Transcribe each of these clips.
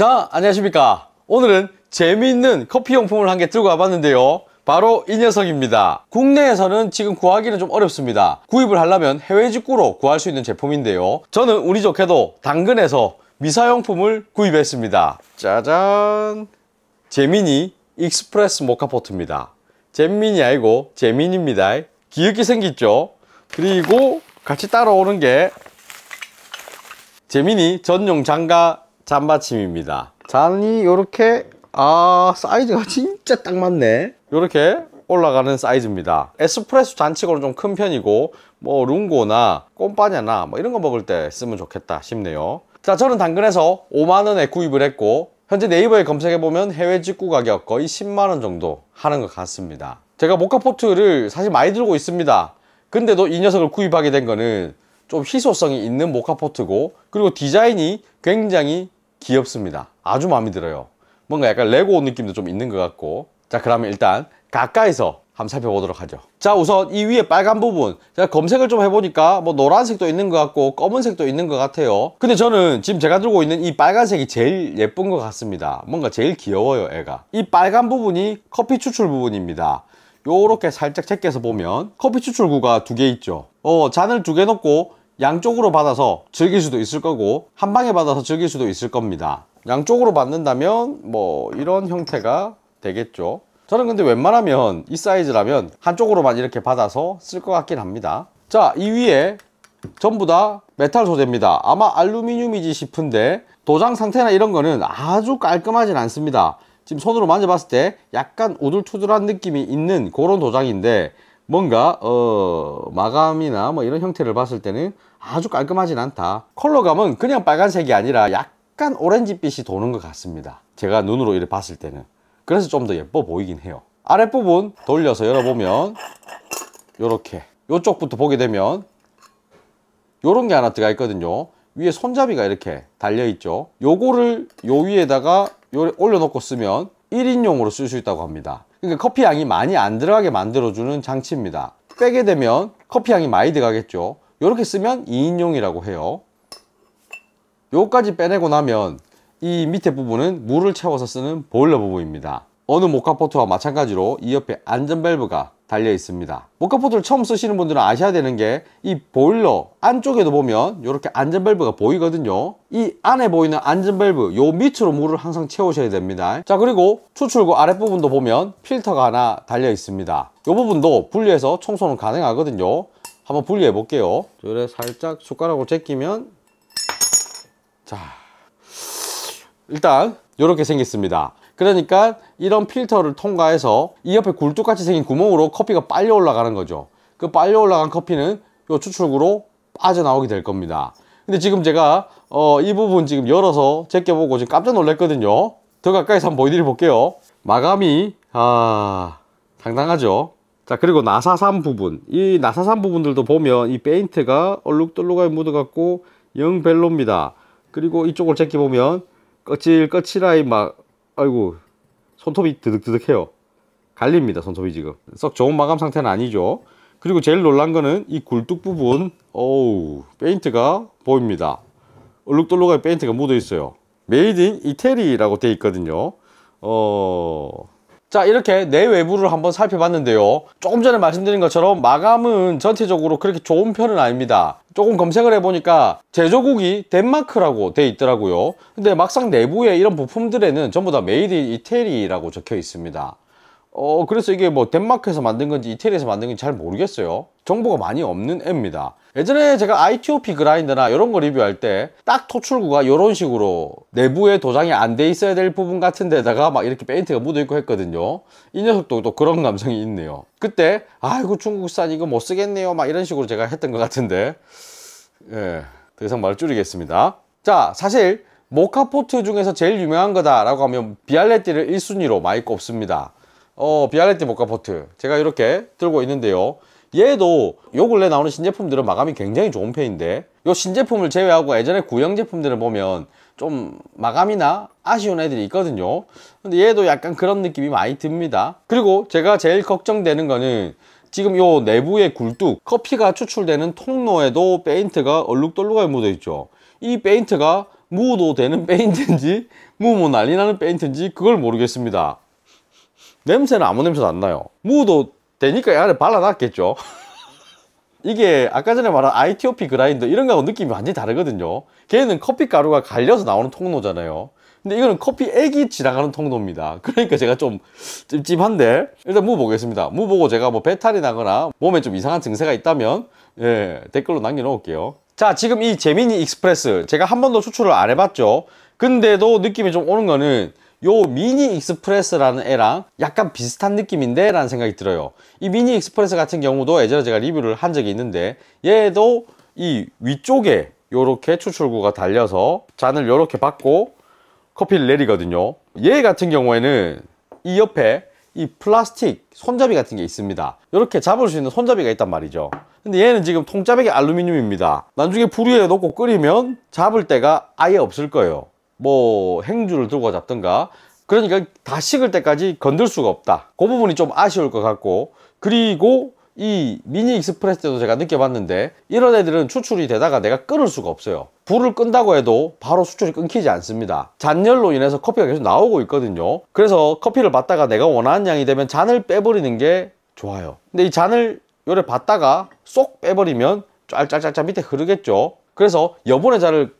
자 안녕하십니까 오늘은 재미있는 커피 용품을 한 개 들고 와봤는데요 바로 이 녀석입니다 국내에서는 지금 구하기는 좀 어렵습니다 구입을 하려면 해외 직구로 구할 수 있는 제품인데요 저는 운이 좋게도 당근에서 미사용품을 구입했습니다 짜잔 재민이 익스프레스 모카포트입니다 잼민이 아니고 재민입니다 기억이 생기죠 그리고 같이 따라오는 게 재민이 전용 장갑 잔받침입니다 잔이 이렇게 아 사이즈가 진짜 딱 맞네 이렇게 올라가는 사이즈입니다 에스프레소 잔치고는 좀 큰 편이고 뭐 룽고나 꼼빠냐나 뭐 이런 거 먹을 때 쓰면 좋겠다 싶네요 자 저는 당근에서 5만원에 구입을 했고 현재 네이버에 검색해보면 해외 직구 가격 거의 10만원 정도 하는 것 같습니다 제가 모카포트를 사실 많이 들고 있습니다 근데도 이 녀석을 구입하게 된 거는 좀 희소성이 있는 모카포트고 그리고 디자인이 굉장히 귀엽습니다. 아주 마음에 들어요. 뭔가 약간 레고 느낌도 좀 있는 것 같고 자 그러면 일단 가까이서 한번 살펴보도록 하죠 자 우선 이 위에 빨간 부분 제가 검색을 좀 해보니까 뭐 노란색도 있는 것 같고 검은색도 있는 것 같아요 근데 저는 지금 제가 들고 있는 이 빨간색이 제일 예쁜 것 같습니다 뭔가 제일 귀여워요 애가 이 빨간 부분이 커피 추출 부분입니다 요렇게 살짝 제껴서 보면 커피 추출구가 두 개 있죠 어 잔을 두개 넣고 양쪽으로 받아서 즐길 수도 있을 거고 한 방에 받아서 즐길 수도 있을 겁니다 양쪽으로 받는다면 뭐 이런 형태가 되겠죠 저는 근데 웬만하면 이 사이즈라면 한쪽으로만 이렇게 받아서 쓸 것 같긴 합니다 자 이 위에 전부 다 메탈 소재입니다 아마 알루미늄이지 싶은데 도장 상태나 이런 거는 아주 깔끔하진 않습니다 지금 손으로 만져봤을 때 약간 우둘투둘한 느낌이 있는 그런 도장인데 뭔가 어 마감이나 뭐 이런 형태를 봤을 때는 아주 깔끔하진 않다 컬러감은 그냥 빨간색이 아니라 약간 오렌지빛이 도는 것 같습니다 제가 눈으로 이렇게 봤을 때는 그래서 좀 더 예뻐 보이긴 해요 아랫부분 돌려서 열어보면 이렇게 이쪽부터 보게 되면 이런게 하나 들어가 있거든요 위에 손잡이가 이렇게 달려 있죠 요거를 요 위에다가 요 올려놓고 쓰면 1인용으로 쓸 수 있다고 합니다 그러니까 커피 향이 많이 안 들어가게 만들어주는 장치입니다 빼게 되면 커피 향이 많이 들어가겠죠 이렇게 쓰면 2인용이라고 해요 요까지 빼내고 나면 이 밑에 부분은 물을 채워서 쓰는 보일러 부분입니다 어느 모카포트와 마찬가지로 이 옆에 안전밸브가 달려 있습니다 모카포트를 처음 쓰시는 분들은 아셔야 되는 게 이 보일러 안쪽에도 보면 이렇게 안전밸브가 보이거든요 이 안에 보이는 안전밸브 요 밑으로 물을 항상 채우셔야 됩니다 자 그리고 추출구 아랫부분도 보면 필터가 하나 달려 있습니다 이 부분도 분리해서 청소는 가능하거든요 한번 분리해 볼게요 그래 살짝 숟가락으로 제끼면 자 일단 이렇게 생겼습니다 그러니까 이런 필터를 통과해서 이 옆에 굴뚝같이 생긴 구멍으로 커피가 빨려 올라가는 거죠 그 빨려 올라간 커피는 요 추출구로 빠져나오게 될 겁니다 근데 지금 제가 어, 이 부분 지금 열어서 제껴보고 지금 깜짝 놀랐거든요 더 가까이서 한번 보여드려 볼게요 마감이 아 당당하죠 자 그리고 나사산 부분 이 나사산 부분들도 보면 이 페인트가 얼룩덜룩하게 묻어갖고 영 벨로입니다 그리고 이쪽을 제껴보면 끝칠 끝이라이 막 아이고 손톱이 드득드득해요 갈립니다 손톱이 지금 썩 좋은 마감 상태는 아니죠 그리고 제일 놀란 거는 이 굴뚝 부분 어우 페인트가 보입니다 얼룩덜룩하게 페인트가 묻어 있어요 메이드 인 이태리라고 되어 있거든요 어자 이렇게 내외부를 한번 살펴봤는데요 조금 전에 말씀드린 것처럼 마감은 전체적으로 그렇게 좋은 편은 아닙니다 조금 검색을 해보니까 제조국이 덴마크라고 돼 있더라고요 근데 막상 내부에 이런 부품들에는 전부 다 메이드 인 이태리라고 적혀 있습니다 어 그래서 이게 뭐 덴마크에서 만든 건지 이태리에서 만든 건지 잘 모르겠어요 정보가 많이 없는 앱입니다 예전에 제가 ITOP 그라인더나 이런 거 리뷰할 때 딱 토출구가 이런 식으로 내부에 도장이 안 돼 있어야 될 부분 같은 데다가 막 이렇게 페인트가 묻어있고 했거든요 이 녀석도 또 그런 감성이 있네요 그때 아이고 중국산 이거 못 쓰겠네요 막 이런 식으로 제가 했던 것 같은데 예더 이상 말을 줄이겠습니다 자 사실 모카포트 중에서 제일 유명한 거다 라고 하면 비알레띠를 1순위로 많이 꼽습니다 어비알레띠 모카포트 제가 이렇게 들고 있는데요 얘도 요 근래 나오는 신제품들은 마감이 굉장히 좋은 편인데 요 신제품을 제외하고 예전에 구형 제품들을 보면 좀 마감이나 아쉬운 애들이 있거든요 근데 얘도 약간 그런 느낌이 많이 듭니다 그리고 제가 제일 걱정되는 거는 지금 요 내부의 굴뚝 커피가 추출되는 통로에도 페인트가 얼룩덜룩하게 묻어있죠 이 페인트가 무도 되는 페인트인지 무모 난리나는 페인트인지 그걸 모르겠습니다 냄새는 아무 냄새도 안 나요 무도 되니까 안에 발라놨겠죠 이게 아까 전에 말한 ITOP 그라인더 이런 거하고 느낌이 완전히 다르거든요 걔는 커피 가루가 갈려서 나오는 통로잖아요 근데 이거는 커피 액이 지나가는 통로입니다 그러니까 제가 좀 찝찝한데 일단 무 보겠습니다 무 보고 제가 뭐 배탈이 나거나 몸에 좀 이상한 증세가 있다면 예 댓글로 남겨놓을게요 자 지금 이재미니 익스프레스 제가 한 번도 추출을 안 해봤죠 근데도 느낌이 좀 오는 거는 요 미니 익스프레스라는 애랑 약간 비슷한 느낌인데 라는 생각이 들어요 이 미니 익스프레스 같은 경우도 예전에 제가 리뷰를 한 적이 있는데 얘도 이 위쪽에 요렇게 추출구가 달려서 잔을 요렇게 받고 커피를 내리거든요 얘 같은 경우에는 이 옆에 이 플라스틱 손잡이 같은 게 있습니다 이렇게 잡을 수 있는 손잡이가 있단 말이죠 근데 얘는 지금 통짜배기 알루미늄입니다 나중에 불 위에 놓고 끓이면 잡을 데가 아예 없을 거예요 뭐 행주를 들고 잡든가 그러니까 다 식을 때까지 건들 수가 없다 그 부분이 좀 아쉬울 것 같고 그리고 이 미니 익스프레스 때도 제가 느껴봤는데 이런 애들은 추출이 되다가 내가 끊을 수가 없어요 불을 끈다고 해도 바로 수출이 끊기지 않습니다 잔열로 인해서 커피가 계속 나오고 있거든요 그래서 커피를 받다가 내가 원하는 양이 되면 잔을 빼버리는 게 좋아요 근데 이 잔을 요래 받다가 쏙 빼버리면 쫄쫄쫄쫄 밑에 흐르겠죠 그래서 여분의 잔을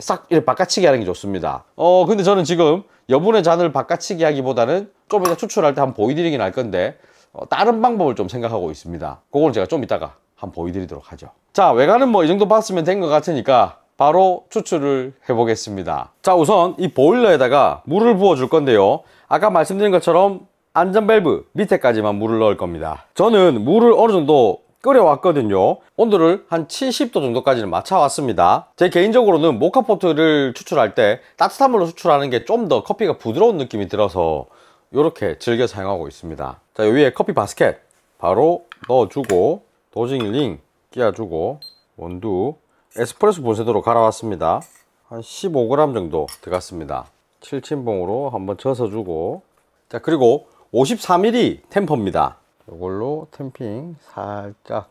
싹 이렇게 바깥치기 하는 게 좋습니다 어 근데 저는 지금 여분의 잔을 바깥치기 하기보다는 좀 이따 추출할 때 한번 보여드리긴 할 건데 어, 다른 방법을 좀 생각하고 있습니다 그걸 제가 좀 이따가 한번 보여드리도록 하죠 자 외관은 뭐 이 정도 봤으면 된 것 같으니까 바로 추출을 해 보겠습니다 자 우선 이 보일러에다가 물을 부어 줄 건데요 아까 말씀드린 것처럼 안전밸브 밑에까지만 물을 넣을 겁니다 저는 물을 어느 정도 끓여왔거든요 온도를 한 70도 정도까지는 맞춰왔습니다 제 개인적으로는 모카포트를 추출할 때 따뜻한 물로 추출하는 게 좀 더 커피가 부드러운 느낌이 들어서 이렇게 즐겨 사용하고 있습니다 자 위에 커피 바스켓 바로 넣어주고 도징링 끼워주고 원두 에스프레소 분세도로 갈아왔습니다 한 15g 정도 들어갔습니다 7친봉으로 한번 쳐서 주고자 그리고 54mm 템퍼입니다 이걸로 템핑 살짝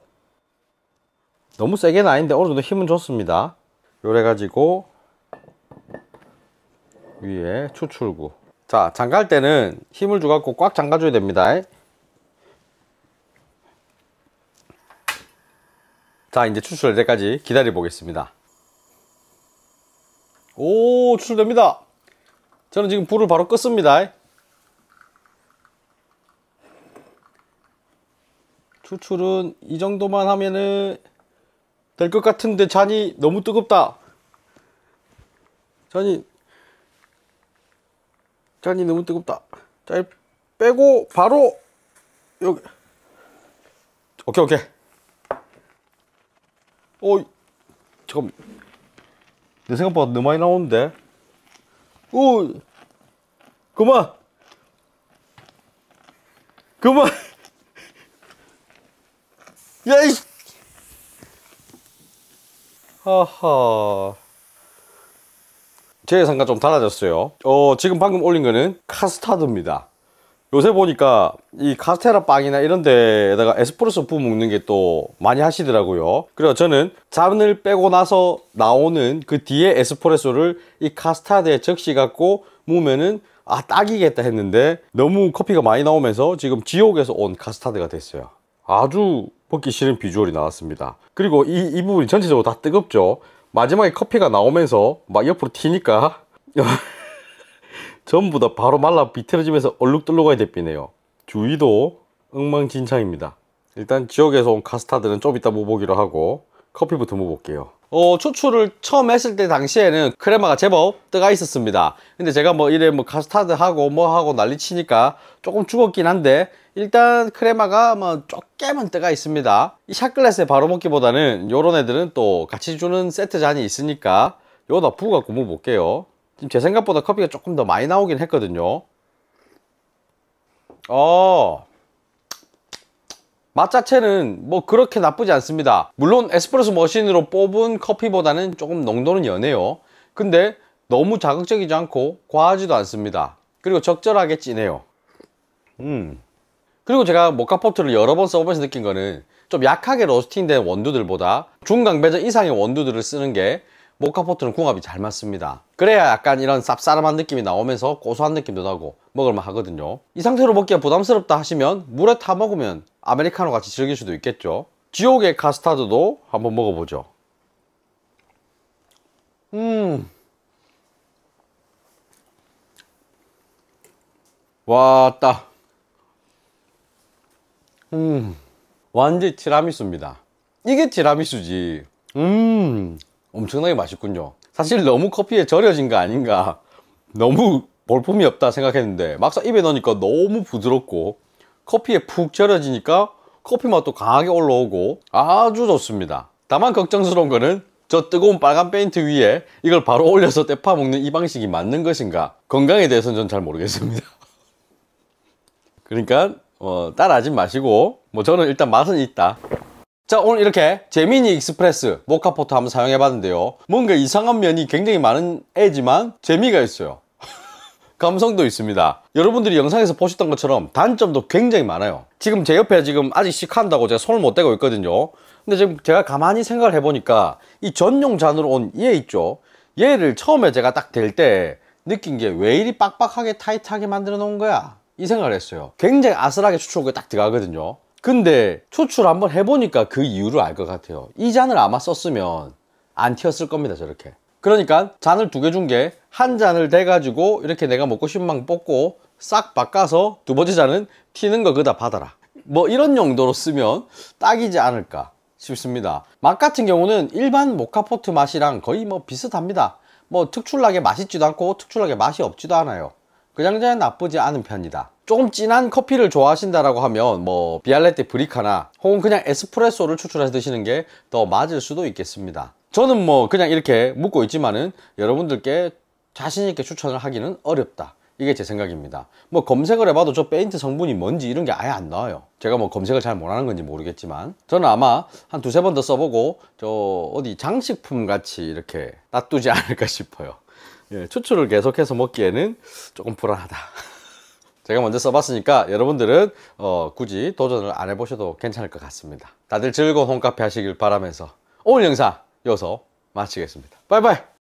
너무 세게는 아닌데 어느 정도 힘은 좋습니다 요래 가지고 위에 추출구 자 잠갈 때는 힘을 주갖고 꽉 잠가 줘야 됩니다 자 이제 추출할 때까지 기다려 보겠습니다 오 추출됩니다 저는 지금 불을 바로 껐습니다 추출은 이 정도만 하면은 될 것 같은데 잔이 너무 뜨겁다 잔이 잔이 너무 뜨겁다 잘 빼고 바로 여기 오케이 오케이 어 잠깐 내 생각보다 너무 많이 나오는데 오 그만 그만 야이 하하 제 예상과 좀 달라졌어요 어 지금 방금 올린 거는 카스타드입니다 요새 보니까 이 카스테라 빵이나 이런 데에다가 에스프레소 부 먹는 게 또 많이 하시더라고요 그래서 저는 잔을 빼고 나서 나오는 그 뒤에 에스프레소를 이 카스타드에 적시 갖고 모으면은 아 딱이겠다 했는데 너무 커피가 많이 나오면서 지금 지옥에서 온 카스타드가 됐어요 아주 벗기 싫은 비주얼이 나왔습니다 그리고 이, 이 부분이 전체적으로 다 뜨겁죠 마지막에 커피가 나오면서 막 옆으로 튀니까 전부 다 바로 말라 비틀어지면서 얼룩덜룩하게 대피네요 주위도 엉망진창입니다 일단 지역에서 온 카스타들은 좀 이따 모보기로 하고 커피부터 모볼게요 어, 추출을 처음 했을 때 당시에는 크레마가 제법 뜨가 있었습니다 근데 제가 뭐 이래 뭐 카스타드하고 뭐하고 난리 치니까 조금 죽었긴 한데 일단 크레마가 뭐 쪼개만 때가 있습니다 이 샷글라스에 바로 먹기보다는 요런 애들은 또 같이 주는 세트 잔이 있으니까 요거다 부어갖고 먹어볼게요 지금 제 생각보다 커피가 조금 더 많이 나오긴 했거든요 어... 맛 자체는 뭐 그렇게 나쁘지 않습니다 물론 에스프레소 머신으로 뽑은 커피보다는 조금 농도는 연해요 근데 너무 자극적이지 않고 과하지도 않습니다 그리고 적절하게 진해요 음 그리고 제가 모카포트를 여러 번 써보면서 느낀 거는 좀 약하게 러스팅된 원두들보다 중강배전 이상의 원두들을 쓰는 게 모카포트는 궁합이 잘 맞습니다 그래야 약간 이런 쌉싸름한 느낌이 나오면서 고소한 느낌도 나고 먹을만 하거든요 이 상태로 먹기가 부담스럽다 하시면 물에 타 먹으면 아메리카노 같이 즐길 수도 있겠죠 지옥의 카스타드도 한번 먹어보죠 음. 와따 음, 완전 티라미수입니다. 이게 티라미수지. 음, 엄청나게 맛있군요. 사실 너무 커피에 절여진 거 아닌가. 너무 볼품이 없다 생각했는데 막상 입에 넣으니까 너무 부드럽고 커피에 푹 절여지니까 커피 맛도 강하게 올라오고 아주 좋습니다. 다만 걱정스러운 거는 저 뜨거운 빨간 페인트 위에 이걸 바로 올려서 떼파 먹는 이 방식이 맞는 것인가 건강에 대해서는 전 잘 모르겠습니다 그러니까 어, 따라하지 마시고 뭐 저는 일단 맛은 있다 자 오늘 이렇게 제미니 익스프레스 모카포트 한번 사용해봤는데요 뭔가 이상한 면이 굉장히 많은 애지만 재미가 있어요 감성도 있습니다 여러분들이 영상에서 보셨던 것처럼 단점도 굉장히 많아요 지금 제 옆에 지금 아직 시한다고 제가 손을 못 대고 있거든요 근데 지금 제가 가만히 생각을 해보니까 이 전용 잔으로 온 얘 있죠 얘를 처음에 제가 딱 댈 때 느낀 게 왜 이리 빡빡하게 타이트하게 만들어 놓은 거야 이 생각을 했어요 굉장히 아슬하게 추출국에딱 들어가거든요 근데 추출 한번 해보니까 그 이유를 알 것 같아요 이 잔을 아마 썼으면 안 튀었을 겁니다 저렇게 그러니까 잔을 두 개 준 게 한 잔을 대가지고 이렇게 내가 먹고 싶은 만큼 뽑고 싹 바꿔서 두 번째 잔은 튀는 거 그다 받아라 뭐 이런 용도로 쓰면 딱이지 않을까 싶습니다 맛 같은 경우는 일반 모카포트 맛이랑 거의 뭐 비슷합니다 뭐 특출나게 맛있지도 않고 특출나게 맛이 없지도 않아요 그냥자는 나쁘지 않은 편이다 조금 진한 커피를 좋아하신다라고 하면 뭐 비알레테 브리카나 혹은 그냥 에스프레소를 추출해서 드시는 게 더 맞을 수도 있겠습니다 저는 뭐 그냥 이렇게 묻고 있지만은 여러분들께 자신 있게 추천을 하기는 어렵다 이게 제 생각입니다 뭐 검색을 해봐도 저 페인트 성분이 뭔지 이런 게 아예 안 나와요 제가 뭐 검색을 잘 못하는 건지 모르겠지만 저는 아마 한 두세 번 더 써보고 저 어디 장식품 같이 이렇게 놔두지 않을까 싶어요 예, 추출을 계속해서 먹기에는 조금 불안하다 제가 먼저 써봤으니까 여러분들은 어, 굳이 도전을 안 해보셔도 괜찮을 것 같습니다 다들 즐거운 홈카페 하시길 바라면서 오늘 영상 여기서 마치겠습니다 바이바이